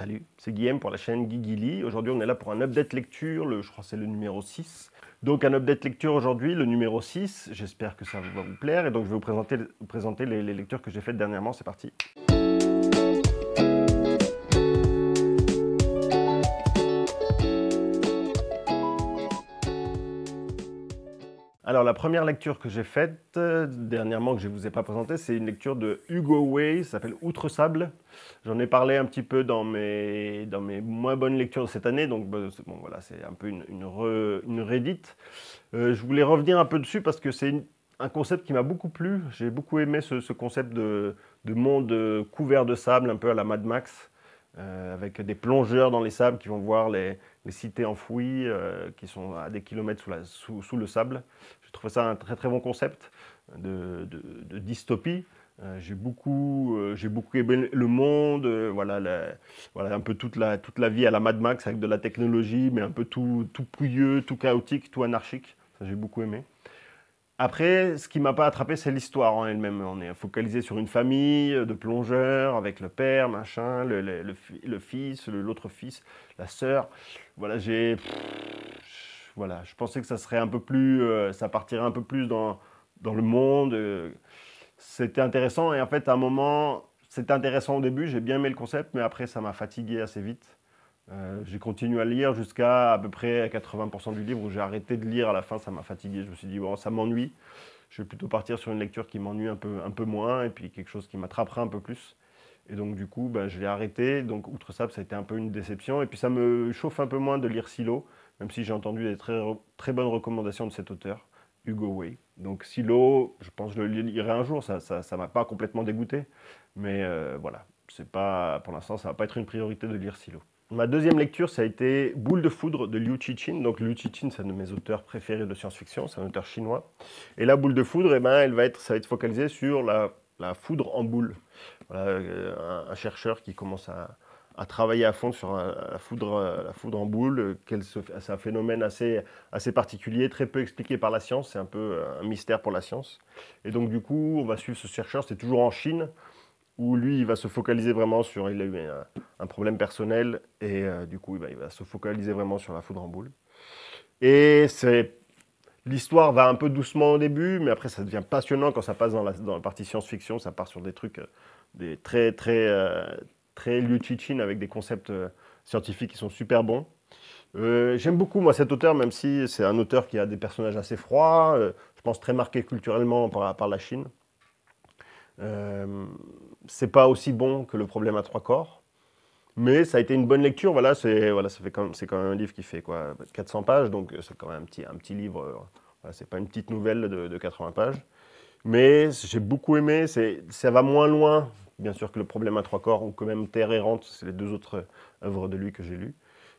Salut, c'est Guillaume pour la chaîne Guigili. Aujourd'hui, on est là pour un update lecture, je crois que c'est le numéro 6. Donc, un update lecture aujourd'hui, le numéro 6. J'espère que ça va vous plaire. Et donc, je vais vous présenter, les lectures que j'ai faites dernièrement. C'est parti. Alors la première lecture que j'ai faite euh, dernièrement que je ne vous ai pas présentée, c'est une lecture de Hugo Way, ça s'appelle Outre-Sable. J'en ai parlé un petit peu dans mes, dans mes moins bonnes lectures de cette année, donc bah, bon, voilà, c'est un peu une, une, rédite. Euh, je voulais revenir un peu dessus parce que c'est un concept qui m'a beaucoup plu. J'ai beaucoup aimé ce, concept de, monde euh, couvert de sable, un peu à la Mad Max, avec des plongeurs dans les sables qui vont voir les, les cités enfouies euh, qui sont à des kilomètres sous, le sable. je trouve ça un très très bon concept de, dystopie. Euh, j'ai beaucoup, euh, beaucoup aimé le monde, voilà, voilà un peu toute la, toute la vie à la Mad Max avec de la technologie, mais un peu tout, tout pouilleux, tout chaotique, tout anarchique. Ça, j'ai beaucoup aimé. Après, ce qui m'a pas attrapé, c'est l'histoire en elle-même. On est focalisé sur une famille de plongeurs avec le père, machin, le, fils, l'autre fils, la sœur. Voilà, j'ai, voilà, je pensais que ça serait un peu plus, euh, ça partirait un peu plus dans, dans le monde. c'était intéressant et en fait, à un moment, c'était intéressant au début. J'ai bien aimé le concept, mais après, ça m'a fatigué assez vite. Euh, j'ai continué à lire jusqu'à à peu près 80% du livre où j'ai arrêté de lire à la fin, ça m'a fatigué. Je me suis dit, bon, ça m'ennuie. Je vais plutôt partir sur une lecture qui m'ennuie un peu, un peu moins et puis quelque chose qui m'attrapera un peu plus. Et donc, du coup, ben, je l'ai arrêté. Donc, outre ça, ça a été un peu une déception. Et puis, ça me chauffe un peu moins de lire Silo, même si j'ai entendu des très, très bonnes recommandations de cet auteur, Hugo Way. Donc, Silo, je pense que je le lirai un jour. Ça ne ça, ça m'a pas complètement dégoûté. Mais euh, voilà, c'est pas, pour l'instant, ça ne va pas être une priorité de lire Silo. Ma deuxième lecture, ça a été Boule de foudre de Liu Cixin. Donc Liu Cixin, c'est un de mes auteurs préférés de science-fiction, c'est un auteur chinois. Et la boule de foudre, eh ben, elle va être, ça va être focalisé sur la, foudre en boule. Euh, un, chercheur qui commence à, travailler à fond sur euh, la, foudre, euh, la foudre en boule. C'est un phénomène assez, assez particulier, très peu expliqué par la science. C'est un peu un mystère pour la science. Et donc du coup, on va suivre ce chercheur, c'est toujours en Chine où lui, il va se focaliser vraiment sur, il a eu un, problème personnel, et euh, du coup, il va, se focaliser vraiment sur la foudre en boule. Et c'est l'histoire va un peu doucement au début, mais après, ça devient passionnant quand ça passe dans la, partie science-fiction, ça part sur des trucs euh, très, très, euh, très Liu avec des concepts scientifiques qui sont super bons. j'aime beaucoup moi cet auteur, même si c'est un auteur qui a des personnages assez froids, je pense très marqué culturellement par, par la Chine c'est pas aussi bon que le problème à trois corps, mais ça a été une bonne lecture. Voilà, c'est voilà, ça fait quand c'est quand même un livre qui fait quoi 400 pages, donc c'est quand même un petit un petit livre. Euh, voilà, c'est pas une petite nouvelle de, 80 pages, mais j'ai beaucoup aimé. C'est ça va moins loin, bien sûr que le problème à trois corps ou quand même Terre errante, c'est les deux autres œuvres de lui que j'ai lues.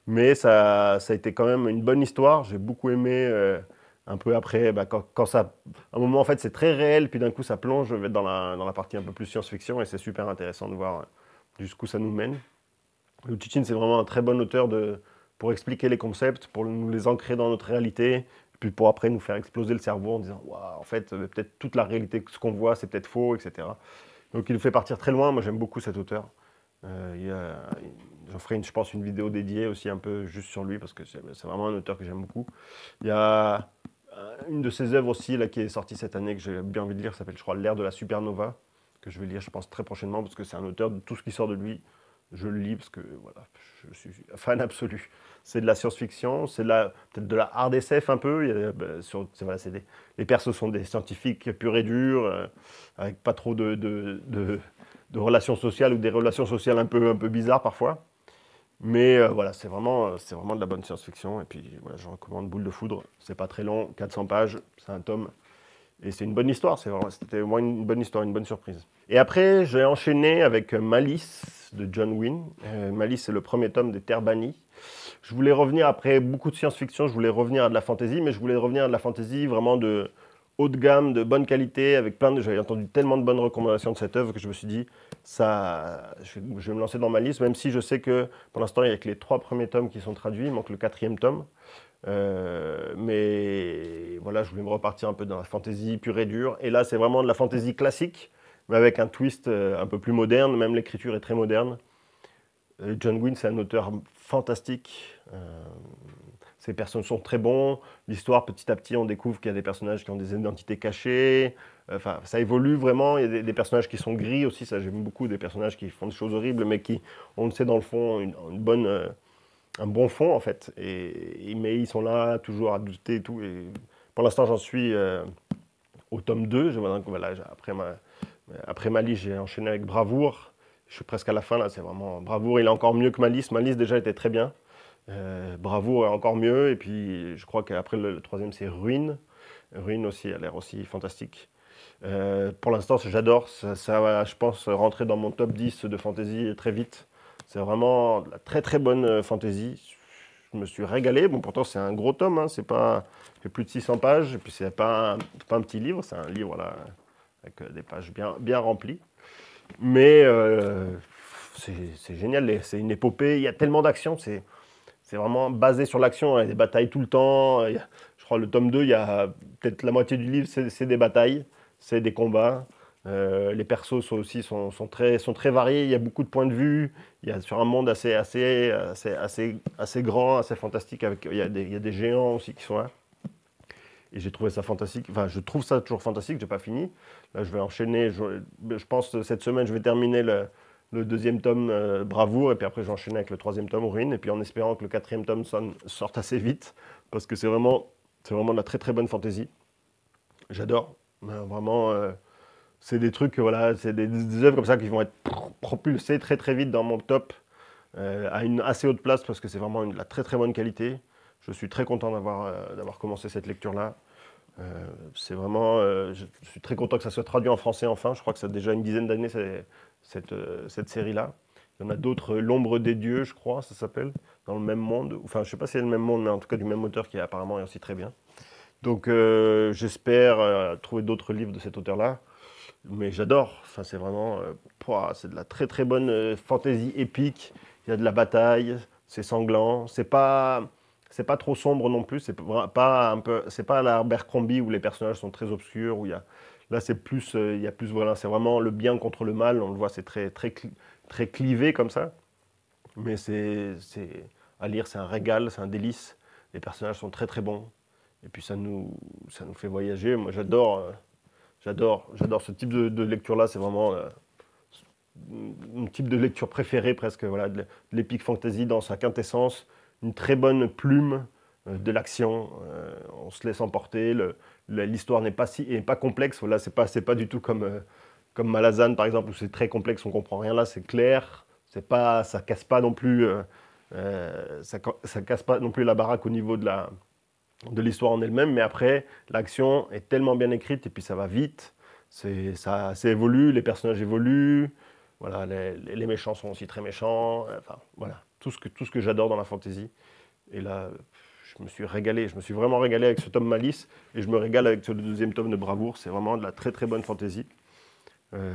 Mais ça, ça a été quand même une bonne histoire. J'ai beaucoup aimé. Euh, un peu après, bah, quand, ça, un moment en fait c'est très réel, puis d'un coup ça plonge dans la, dans la partie un peu plus science-fiction et c'est super intéressant de voir jusqu'où ça nous mène. Luchichin c'est vraiment un très bon auteur de, pour expliquer les concepts, pour nous les ancrer dans notre réalité, puis pour après nous faire exploser le cerveau en disant waouh en fait euh, peut-être toute la réalité ce qu'on voit c'est peut-être faux, etc. Donc il nous fait partir très loin. Moi j'aime beaucoup cet auteur. J'en ferai, une, je pense, une vidéo dédiée aussi un peu juste sur lui parce que c'est vraiment un auteur que j'aime beaucoup. Il y a euh, une de ses œuvres aussi, là, qui est sortie cette année, que j'ai bien envie de lire, s'appelle, je crois, L'ère de la supernova, que je vais lire, je pense, très prochainement, parce que c'est un auteur, de tout ce qui sort de lui, je le lis, parce que, voilà, je suis fan absolu. C'est de la science-fiction, c'est peut-être de la hard SF un peu. Bah, sur, les persos sont des scientifiques purs et durs, euh, avec pas trop de, de, de, de, relations sociales, ou des relations sociales un peu, un peu bizarres parfois. Mais euh, voilà, c'est vraiment, euh, c'est vraiment de la bonne science-fiction. Et puis, voilà, je recommande Boule de Foudre. C'est pas très long, 400 pages, c'est un tome. Et c'est une bonne histoire, c'est vraiment, c'était au moins une bonne histoire, une bonne surprise. Et après, j'ai enchaîné avec euh, Malice de John Wynne. Malice, c'est le premier tome des Terres Bannies. Je voulais revenir, après beaucoup de science-fiction, je voulais revenir à de la fantaisie, mais je voulais revenir à de la fantaisie vraiment de, haut de gamme, de bonne qualité, avec plein de. J'avais entendu tellement de bonnes recommandations de cette œuvre que je me suis dit, ça, je, vais me lancer dans ma liste, même si je sais que pour l'instant, il n'y a que les trois premiers tomes qui sont traduits, il manque le quatrième tome. Euh, mais voilà, je voulais me repartir un peu dans la fantaisie pure et dure. Et là, c'est vraiment de la fantaisie classique, mais avec un twist euh, un peu plus moderne, même l'écriture est très moderne. Euh, John Gwynn, c'est un auteur fantastique ces personnes sont très bons. L'histoire, petit à petit, on découvre qu'il y a des personnages qui ont des identités cachées. Euh, enfin, ça évolue vraiment. Il y a des, personnages qui sont gris aussi. Ça, j'aime beaucoup des personnages qui font des choses horribles, mais qui, on le sait dans le fond, une, bonne, euh, un bon fond en fait. Et, mais ils sont là, toujours à douter et tout. Et pour l'instant, j'en suis euh, au tome 2. Je vois voilà, après ma, après Mali, j'ai enchaîné avec Bravoure. Je suis presque à la fin là. C'est vraiment Bravoure. Il est encore mieux que Malice. Malice déjà était très bien. Euh, bravo, encore mieux. Et puis, je crois qu'après le, troisième, c'est Ruine. Ruine aussi a l'air aussi fantastique. Euh, pour l'instant, j'adore. Ça, va, je pense, rentrer dans mon top 10 de fantasy très vite. C'est vraiment de la très très bonne euh, fantasy. Je me suis régalé. Bon, pourtant, c'est un gros tome. Hein. C'est pas plus de 600 pages. Et puis, c'est pas, pas un petit livre. C'est un livre là, avec des pages bien, bien remplies. Mais c'est génial. C'est une épopée. Il y a tellement d'action. C'est c'est vraiment basé sur l'action. Hein. Il y a des batailles tout le temps. Euh, je crois le tome 2, il y a peut-être la moitié du livre, c'est des batailles, c'est des combats. Euh, les persos sont aussi sont, très, sont très variés, il y a beaucoup de points de vue, il y a sur un monde assez, assez, assez, assez, assez grand, assez fantastique, avec, il, y a des, il y a des géants aussi qui sont là. Et j'ai trouvé ça fantastique, enfin je trouve ça toujours fantastique, j'ai pas fini. Là je vais enchaîner, je, je pense que cette semaine je vais terminer le, le deuxième tome Bravo euh, Bravoure, et puis après j'enchaîne avec le troisième tome Ruine, et puis en espérant que le quatrième tome sorte assez vite, parce que c'est vraiment, c'est vraiment de la très très bonne fantaisie. J'adore, euh, vraiment, euh, c'est des trucs, voilà, c'est des, œuvres comme ça qui vont être propulsées très très vite dans mon top, à une assez haute place, parce que c'est vraiment une, de la très très bonne qualité. Je suis très content d'avoir, d'avoir commencé cette lecture-là. c'est vraiment, je suis très content que ça soit traduit en français enfin. Je crois que ça a déjà une dizaine d'années, c'est, euh, cette, série-là. Il y en a d'autres, L'ombre des dieux, je crois, ça s'appelle, dans le même monde. Enfin, je ne sais pas si c'est le même monde, mais en tout cas du même auteur qui apparemment est aussi très bien. Donc euh, j'espère euh, trouver d'autres livres de cet auteur-là. Mais j'adore, enfin, c'est vraiment c'est de la très très bonne fantaisie épique. Il y a de la bataille, c'est sanglant, c'est pas c'est pas trop sombre non plus, c'est pas un peu c'est pas l'Abercrombie où les personnages sont très obscurs où il y a Là, c'est plus, euh, il y a plus, voilà, c'est vraiment le bien contre le mal. On le voit, c'est très, très, très clivé comme ça. Mais c'est, à lire, c'est un régal, c'est un délice. Les personnages sont très, très bons. Et puis ça nous, ça nous fait voyager. Moi, j'adore, euh, j'adore, j'adore ce type de, lecture-là. C'est vraiment un euh, type de lecture préférée presque. Voilà, de l'épique fantasy dans sa quintessence, une très bonne plume de l'action. on se laisse emporter. Le, l'histoire n'est pas, si, pas complexe. Voilà, c'est pas, pas du tout comme, euh, comme Malazan, par exemple, où c'est très complexe, on comprend rien. Là, c'est clair. C'est pas, ça casse pas non plus, euh, euh, ça, ça, casse pas non plus la baraque au niveau de la de l'histoire en elle-même. Mais après, l'action est tellement bien écrite et puis ça va vite. C'est, ça, évolue, les personnages évoluent. Voilà, les, les, méchants sont aussi très méchants. Enfin, voilà, tout ce que, tout ce que j'adore dans la fantasy. Et là, je me suis régalé. Je me suis vraiment régalé avec ce tome Malice et je me régale avec ce deuxième tome de Bravoure. C'est vraiment de la très très bonne fantaisie. Je euh,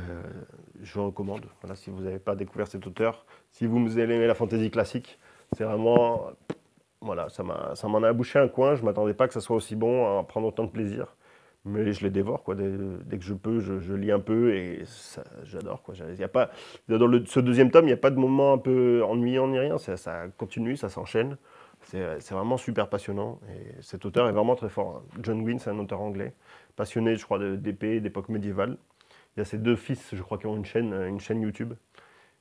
je recommande. Voilà, si vous n'avez pas découvert cet auteur, si vous aimez la fantaisie classique, c'est vraiment. Voilà, ça m'en a, bouché un coin. Je ne m'attendais pas que ça soit aussi bon à prendre autant de plaisir. Mais je les dévore, quoi. Dès, que je peux, je, lis un peu et j'adore, dans ce deuxième tome, il n'y a pas de moment un peu ennuyant ni rien. ça continue, ça s'enchaîne. Euh, c'est vraiment super passionnant et cet auteur est vraiment très fort. Hein. John Wynne, c'est un auteur anglais, passionné, je crois, d'épée, d'époque médiévale. Il y a ses deux fils, je crois, qui ont une chaîne, euh, une chaîne YouTube.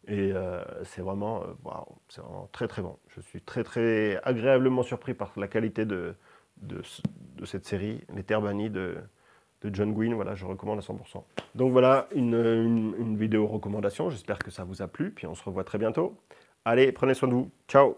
Et euh, c'est vraiment, très très bon. Je suis très très agréablement surpris par la qualité de, cette série, Les Terres de, John Gwynn. Voilà, je recommande à 100%. Donc voilà une, une vidéo recommandation. J'espère que ça vous a plu. Puis on se revoit très bientôt. Allez, prenez soin de vous. Ciao